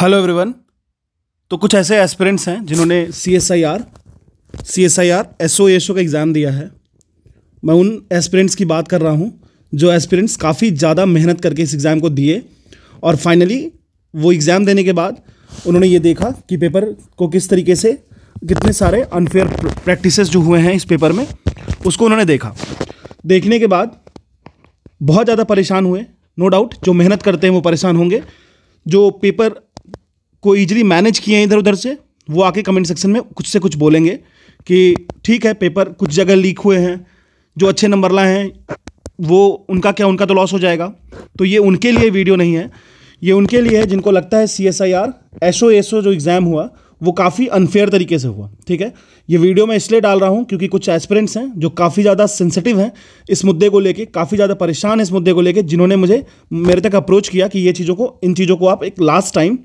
hello everyone तो कुछ ऐसे एस्पिरेंट्स हैं जिन्होंने C S I R C S I R S O S O का एग्ज़ाम दिया है मैं उन एस्पिरेंट्स की बात कर रहा हूँ जो एस्पिरेंट्स काफ़ी ज़्यादा मेहनत करके इस एग्ज़ाम को दिए और फाइनली वो एग्ज़ाम देने के बाद उन्होंने ये देखा कि पेपर को किस तरीके से कितने सारे अनफेयर प्रैक्टिस जो हुए हैं इस पेपर में उसको उन्होंने देखा देखने के बाद बहुत ज़्यादा परेशान हुए नो डाउट जो मेहनत करते हैं वो परेशान होंगे जो पेपर को ईजिली मैनेज किए हैं इधर उधर से वो आके कमेंट सेक्शन में कुछ से कुछ बोलेंगे कि ठीक है पेपर कुछ जगह लीक हुए हैं जो अच्छे नंबर लाए हैं वो उनका क्या उनका तो लॉस हो जाएगा तो ये उनके लिए वीडियो नहीं है ये उनके लिए है जिनको लगता है C S I R S O S O जो एग्ज़ाम हुआ वो काफ़ी अनफेयर तरीके से हुआ ठीक है ये वीडियो मैं इसलिए डाल रहा हूँ क्योंकि कुछ एस्पिरेंट्स हैं जो काफ़ी ज़्यादा सेंसिटिव हैं इस मुद्दे को लेके काफ़ी ज़्यादा परेशान इस मुद्दे को लेके जिन्होंने मुझे मेरे तक अप्रोच किया कि ये चीज़ों को इन चीज़ों को आप एक लास्ट टाइम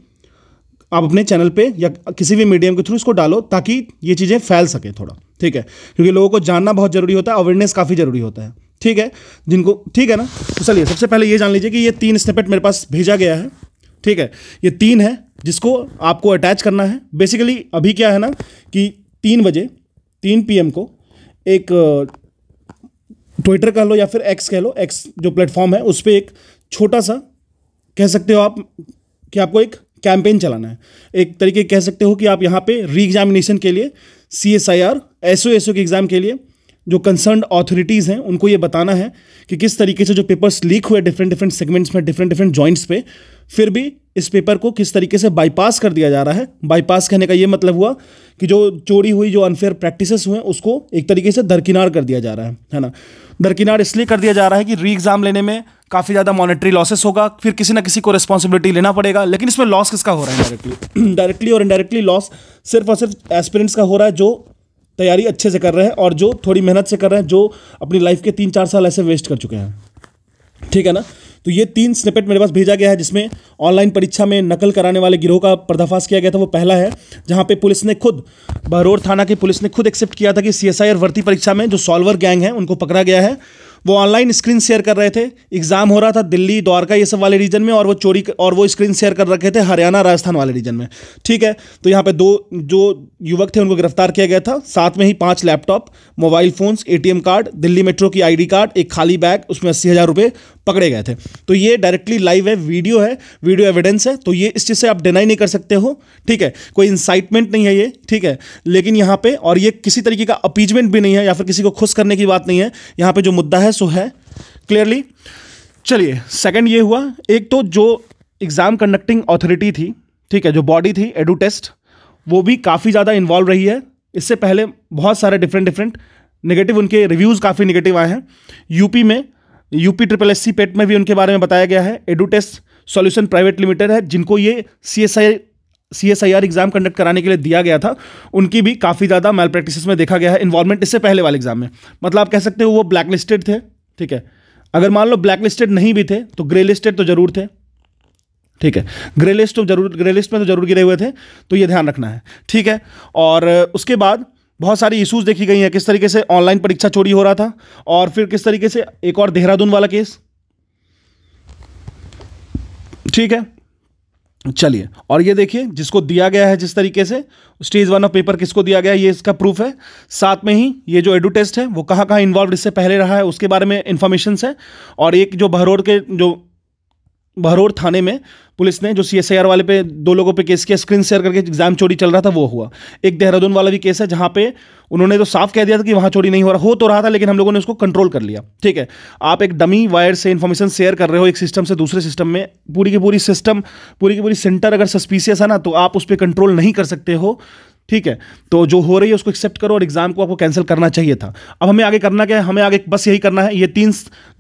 आप अपने चैनल पे या किसी भी मीडियम के थ्रू इसको डालो ताकि ये चीज़ें फैल सके थोड़ा ठीक है क्योंकि लोगों को जानना बहुत ज़रूरी होता है अवेयरनेस काफ़ी ज़रूरी होता है ठीक है जिनको ठीक है ना तो चलिए सबसे पहले ये जान लीजिए कि ये तीन स्टेपेट मेरे पास भेजा गया है ठीक है ये तीन है जिसको आपको अटैच करना है बेसिकली अभी क्या है ना कि तीन बजे तीन पी को एक ट्विटर कह लो या फिर एक्स कह लो एक्स जो प्लेटफॉर्म है उस पर एक छोटा सा कह सकते हो आप कि आपको एक कैंपेन चलाना है एक तरीके कह सकते हो कि आप यहाँ पे री एग्जामिनेशन के लिए C S I R S O S O के एग्ज़ाम के लिए जो कंसर्न ऑथोरिटीज़ हैं उनको ये बताना है कि किस तरीके से जो पेपर्स लीक हुए डिफरेंट डिफरेंट सेगमेंट्स में डिफरेंट डिफरेंट जॉइंट्स पे फिर भी इस पेपर को किस तरीके से बाईपास कर दिया जा रहा है बाईपास कहने का ये मतलब हुआ कि जो चोरी हुई जो अनफेयर प्रैक्टिसेस हुए उसको एक तरीके से दरकिनार कर दिया जा रहा है है ना दरकिनार इसलिए कर दिया जा रहा है कि री एग्ज़ाम लेने में काफ़ी ज़्यादा मॉनेटरी लॉसेस होगा फिर किसी ना किसी को रिस्पॉन्सिबिलिटी लेना पड़ेगा लेकिन इसमें लॉस किसका हो रहा है डायरेक्टली डायरेक्टली और इनडायरेक्टली लॉस सिर्फ और सिर्फ एस्पिरेंट्स का हो रहा है जो तैयारी अच्छे से कर रहे हैं और जो थोड़ी मेहनत से कर रहे हैं जो अपनी लाइफ के तीन चार साल ऐसे वेस्ट कर चुके हैं ठीक है ना तो ये तीन स्निपेट मेरे पास भेजा गया है जिसमें ऑनलाइन परीक्षा में नकल कराने वाले गिरोह का पर्दाफाश किया गया था वो पहला है जहाँ पे पुलिस ने खुद बहरोर थाना की पुलिस ने खुद एक्सेप्ट किया था कि सी वर्ती परीक्षा में जो सॉल्वर गैंग है उनको पकड़ा गया है वो ऑनलाइन स्क्रीन शेयर कर रहे थे एग्जाम हो रहा था दिल्ली द्वारका ये सब वाले रीजन में और वो चोरी और वो स्क्रीन शेयर कर रखे थे हरियाणा राजस्थान वाले रीजन में ठीक है तो यहाँ पे दो जो युवक थे उनको गिरफ्तार किया गया था साथ में ही पाँच laptop mobile phones ATM card Delhi metro की आईडी कार्ड एक खाली बैग उसमें अस्सी हज़ार रुपये पकड़े गए थे तो ये डायरेक्टली लाइव है वीडियो है वीडियो एविडेंस है तो ये इस चीज़ से आप डिनाई नहीं कर सकते हो ठीक है कोई इंसाइटमेंट नहीं है ये ठीक है लेकिन यहाँ पे और ये किसी तरीके का अपीजमेंट भी नहीं है या फिर किसी को खुश करने की बात नहीं है यहाँ पे जो मुद्दा है सो है क्लियरली चलिए सेकंड ये हुआ एक तो जो एग्ज़ाम कंडक्टिंग अथॉरिटी थी ठीक है जो बॉडी थी एडू टेस्ट वो भी काफ़ी ज़्यादा इन्वॉल्व रही है इससे पहले बहुत सारे डिफरेंट डिफरेंट नेगेटिव उनके रिव्यूज़ काफ़ी नेगेटिव आए हैं यूपी में UP triple S C PET में भी उनके बारे में बताया गया है एडुटेस सॉल्यूशन प्राइवेट लिमिटेड है जिनको ये C S I C S I R exam conduct कराने के लिए दिया गया था उनकी भी काफ़ी ज़्यादा मेल प्रैक्टिस में देखा गया है इन्वॉल्वमेंट इससे पहले वाले एग्जाम में मतलब आप कह सकते हो वो ब्लैक लिस्टेड थे ठीक है अगर मान लो ब्लैक लिस्टेड नहीं भी थे तो ग्रे लिस्टेड तो जरूर थे ठीक है ग्रे लिस्ट तो जरूर ग्रे लिस्ट में तो जरूर गिरे हुए थे तो ये ध्यान रखना है ठीक है और उसके बाद बहुत सारी इशूज देखी गई हैं किस तरीके से ऑनलाइन परीक्षा चोरी हो रहा था और फिर किस तरीके से एक और देहरादून वाला केस ठीक है चलिए और ये देखिए जिसको दिया गया है जिस तरीके से स्टेज वन ऑफ पेपर किसको दिया गया है ये इसका प्रूफ है साथ में ही ये जो एडू टेस्ट है वो कहाँ कहाँ इन्वॉल्व इससे पहले रहा है उसके बारे में इन्फॉर्मेशन है और एक जो बहरोड के जो बहरोर थाने में पुलिस ने जो सीएसआईआर वाले पे दो लोगों पे केस किया स्क्रीन शेयर करके एग्जाम चोरी चल रहा था वो हुआ एक देहरादून वाला भी केस है जहाँ पे उन्होंने तो साफ कह दिया था कि वहाँ चोरी नहीं हो रहा हो तो रहा था लेकिन हम लोगों ने उसको कंट्रोल कर लिया ठीक है आप एक डमी वायर से इन्फॉर्मेशन शेयर कर रहे हो एक सिस्टम से दूसरे सिस्टम में पूरी की पूरी सिस्टम पूरी की पूरी सेंटर अगर सस्पीसियस है ना तो आप उस पर कंट्रोल नहीं कर सकते हो ठीक है तो जो हो रही है उसको एक्सेप्ट करो और एग्जाम को आपको कैंसिल करना चाहिए था अब हमें आगे करना क्या है हमें आगे बस यही करना है ये तीन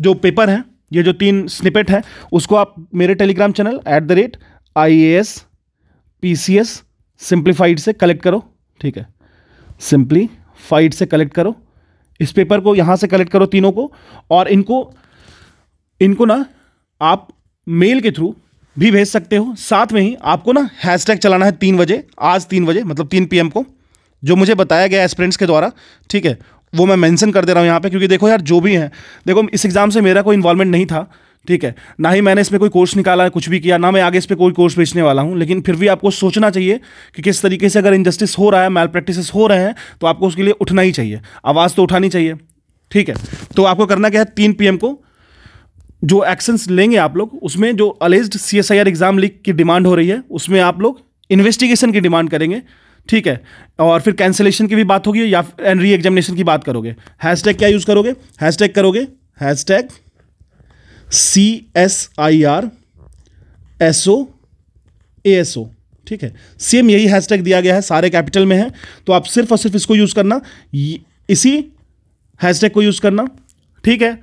जो पेपर हैं ये जो तीन स्निपेट है उसको आप मेरे Telegram channel at the rate I A S P C S simplified से कलेक्ट करो ठीक है सिंप्लीफाइड से कलेक्ट करो इस पेपर को यहाँ से कलेक्ट करो तीनों को और इनको इनको ना आप मेल के थ्रू भी भेज सकते हो साथ में ही आपको ना हैशटैग चलाना है तीन बजे आज तीन बजे मतलब तीन पीएम को जो मुझे बताया गया एस्पिरेंट्स के द्वारा ठीक है वो मैं मेंशन कर दे रहा हूँ यहाँ पे क्योंकि देखो यार जो भी है देखो इस एग्ज़ाम से मेरा कोई इन्वॉल्वमेंट नहीं था ठीक है ना ही मैंने इसमें कोई कोर्स निकाला है कुछ भी किया ना मैं आगे इस पर कोई कोर्स बेचने वाला हूँ लेकिन फिर भी आपको सोचना चाहिए कि किस तरीके से अगर इनजस्टिस हो रहा है मैल प्रैक्टिस हो रहे हैं तो आपको उसके लिए उठना ही चाहिए आवाज़ तो उठानी चाहिए ठीक है तो आपको करना क्या है तीन पी को जो एक्शंस लेंगे आप लोग उसमें जो अलेज्ड सी एग्ज़ाम लीक की डिमांड हो रही है उसमें आप लोग इन्वेस्टिगेशन की डिमांड करेंगे ठीक है और फिर कैंसिलेशन की भी बात होगी या एंड री एग्जामिनेशन की बात करोगे हैशटैग क्या यूज़ करोगे हैशटैग करोगे hashtag C S I R S O A S O ठीक है सेम यही हैशटैग दिया गया है सारे कैपिटल में है तो आप सिर्फ और सिर्फ इसको यूज़ करना इसी हैशटैग को यूज़ करना ठीक है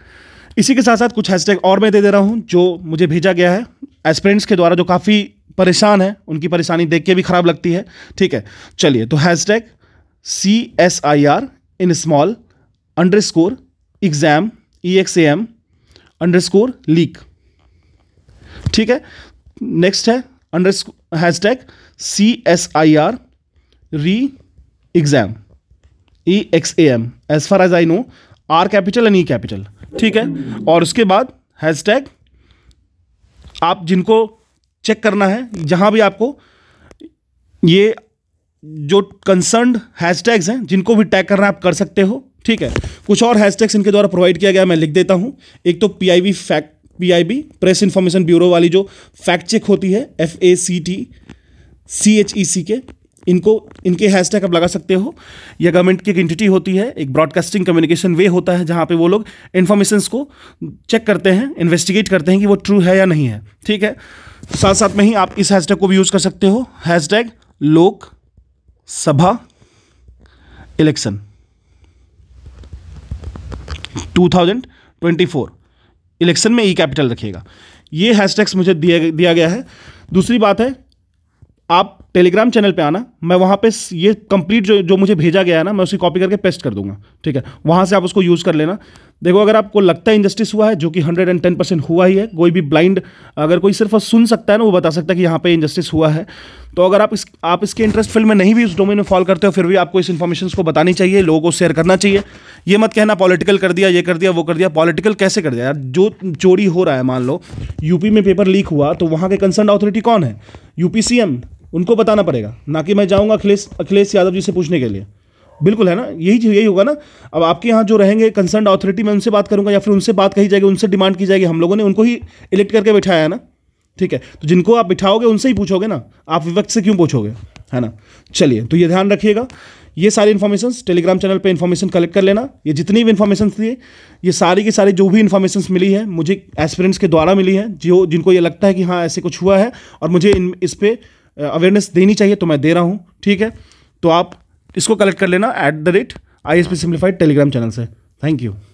इसी के साथ साथ कुछ हैशटैग और मैं दे दे रहा हूँ जो मुझे भेजा गया है एस्परेंट्स के द्वारा जो काफ़ी परेशान है उनकी परेशानी देख के भी खराब लगती है ठीक है चलिए तो hashtag C S I R in small underscore exam E X A M underscore leak ठीक है नेक्स्ट है under hashtag C S I R re exam E X A M as far as I know R capital and E capital ठीक है और उसके बाद hash tag आप जिनको चेक करना है जहाँ भी आपको ये जो कंसर्न हैशटैग्स हैं जिनको भी टैग करना आप कर सकते हो ठीक है कुछ और हैशटैग्स इनके द्वारा प्रोवाइड किया गया मैं लिख देता हूँ एक तो PIB fact PIB press information bureau वाली जो फैक्ट चेक होती है F A C T C H E C K इनको इनके हैशटैग आप लगा सकते हो या गवर्नमेंट की एक इंटिटी होती है एक ब्रॉडकास्टिंग कम्युनिकेशन वे होता है जहाँ पे वो लोग इन्फॉर्मेशन को चेक करते हैं इन्वेस्टिगेट करते हैं कि वो ट्रू है या नहीं है ठीक है साथ साथ में ही आप इस हैश को भी यूज़ कर सकते हो हैशटैग लोक सभा इलेक्शन 2024 इलेक्शन में ई e कैपिटल रखिएगा ये हैशटैग्स मुझे दिया दिया गया है दूसरी बात है आप टेलीग्राम चैनल पे आना मैं वहाँ पे ये कंप्लीट जो जो मुझे भेजा गया है ना मैं उसकी कॉपी करके पेस्ट कर दूंगा ठीक है वहाँ से आप उसको यूज़ कर लेना देखो अगर आपको लगता है इंजस्टिस हुआ है जो कि हंड्रेड एंड टेन परसेंट हुआ ही है कोई भी ब्लाइंड अगर कोई सिर्फ सुन सकता है ना वो बता सकता है कि यहाँ पे इनजस्टिस हुआ है तो अगर आप इस आप इसके इंटरेस्ट फील्ड में नहीं भी उस डोमेन में फॉल करते हो फिर भी आपको इस इन्फॉर्मेशन को बतानी चाहिए लोगों को शेयर करना चाहिए ये मत कहना पॉलिटिकल कर दिया ये कर दिया वो कर दिया पॉलिटिकल कैसे कर दिया यार जो चोरी हो रहा है मान लो यूपी में पेपर लीक हुआ तो वहाँ के कंसर्न अथॉरिटी कौन है यूपी सीएम उनको बताना पड़ेगा ना कि मैं जाऊँगा अखिलेश अखिलेश यादव जी से पूछने के लिए बिल्कुल है ना यही यही होगा ना अब आपके यहाँ जो रहेंगे कंसर्न अथॉरिटी मैं उनसे बात करूंगा या फिर उनसे बात कही जाएगी उनसे डिमांड की जाएगी हम लोगों ने उनको ही इलेक्ट करके बिठाया है ना ठीक है तो जिनको आप बिठाओगे उनसे ही पूछोगे ना आप विवक्त से क्यों पूछोगे है ना चलिए तो ये ध्यान रखिएगा ये सारी इन्फॉर्मेशन टेलीग्राम चैनल पे इन्फॉर्मेशन कलेक्ट कर लेना ये जितनी भी इन्फॉर्मेशन थी ये सारी की सारी जो भी इन्फॉर्मेशन मिली है मुझे एस्पिरेंट्स के द्वारा मिली है जो जिनको ये लगता है कि हाँ ऐसे कुछ हुआ है और मुझे इन इस पर अवेयरनेस देनी चाहिए तो मैं दे रहा हूँ ठीक है तो आप इसको कलेक्ट कर लेना at the rate I S P simplified Telegram channel से थैंक यू